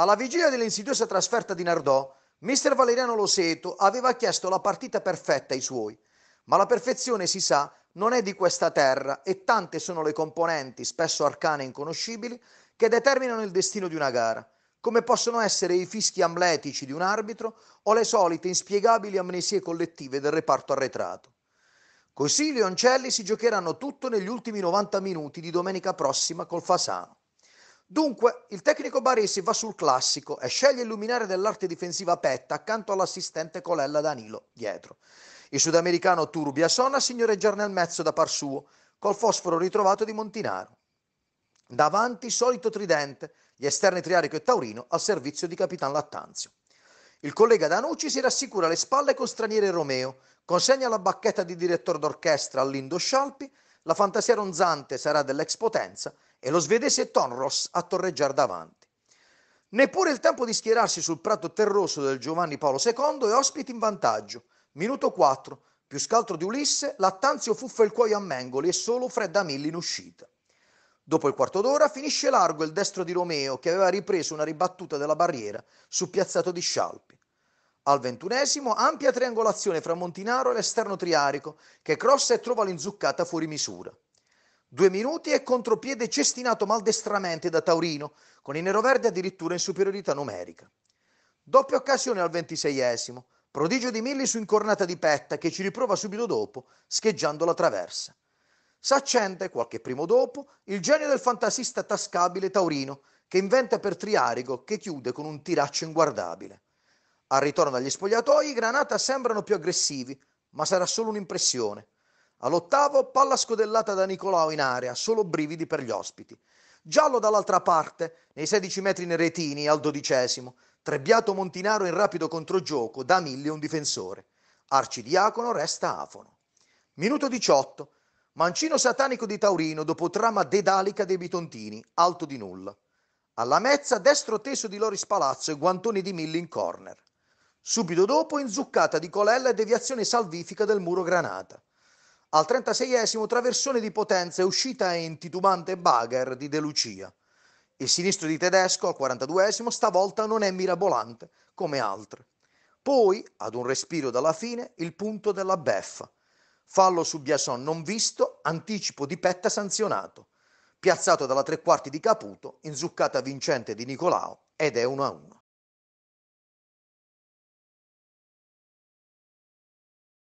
Alla vigilia dell'insidiosa trasferta di Nardò, mister Valeriano Loseto aveva chiesto la partita perfetta ai suoi, ma la perfezione, si sa, non è di questa terra e tante sono le componenti, spesso arcane e inconoscibili, che determinano il destino di una gara, come possono essere i fischi amletici di un arbitro o le solite inspiegabili amnesie collettive del reparto arretrato. Così i Leoncelli si giocheranno tutto negli ultimi 90 minuti di domenica prossima col Fasano. Dunque, il tecnico Baresi va sul classico e sceglie il luminare dell'arte difensiva Petta accanto all'assistente Colella Danilo, dietro. Il sudamericano Turbia a signoreggiare nel mezzo da par suo, col fosforo ritrovato di Montinaro. Davanti, solito tridente, gli esterni Triarico e Taurino al servizio di Capitan Lattanzio. Il collega Danucci si rassicura le spalle con straniere Romeo, consegna la bacchetta di direttore d'orchestra all'Indo Scialpi, la fantasia ronzante sarà dell'ex potenza e lo svedese Tonros a torreggiare davanti. Neppure il tempo di schierarsi sul prato terroso del Giovanni Paolo II e ospiti in vantaggio. Minuto 4, più scaltro di Ulisse, Lattanzio fuffa il cuoio a Mengoli e solo Fredda Milli in uscita. Dopo il quarto d'ora finisce largo il destro di Romeo che aveva ripreso una ribattuta della barriera su piazzato di Scialpi. Al ventunesimo ampia triangolazione fra Montinaro e l'esterno triarico che crossa e trova l'inzuccata fuori misura. Due minuti e contropiede cestinato maldestramente da Taurino, con i neroverdi addirittura in superiorità numerica. Doppia occasione al ventiseiesimo, prodigio di Milli su incornata di Petta che ci riprova subito dopo, scheggiando la traversa. S'accende, qualche primo dopo, il genio del fantasista tascabile Taurino, che inventa per Triarigo, che chiude con un tiraccio inguardabile. Al ritorno dagli spogliatoi, i Granata sembrano più aggressivi, ma sarà solo un'impressione. All'ottavo, palla scodellata da Nicolao in area, solo brividi per gli ospiti. Giallo dall'altra parte, nei 16 metri neretini, al dodicesimo. Trebbiato Montinaro in rapido controgioco, da mille un difensore. Arcidiacono resta afono. Minuto 18. Mancino satanico di Taurino dopo trama dedalica dei Bitontini, alto di nulla. Alla mezza, destro teso di Loris Palazzo e guantoni di Milli in corner. Subito dopo, inzuccata di Colella e deviazione salvifica del muro granata. Al 36esimo traversone di Potenza è uscita in titubante Bagher di De Lucia. Il sinistro di Tedesco al 42esimo stavolta non è mirabolante come altre. Poi, ad un respiro dalla fine, il punto della beffa. Fallo su Biason non visto, anticipo di Petta sanzionato. Piazzato dalla tre quarti di Caputo, inzuccata vincente di Nicolao ed è 1-1.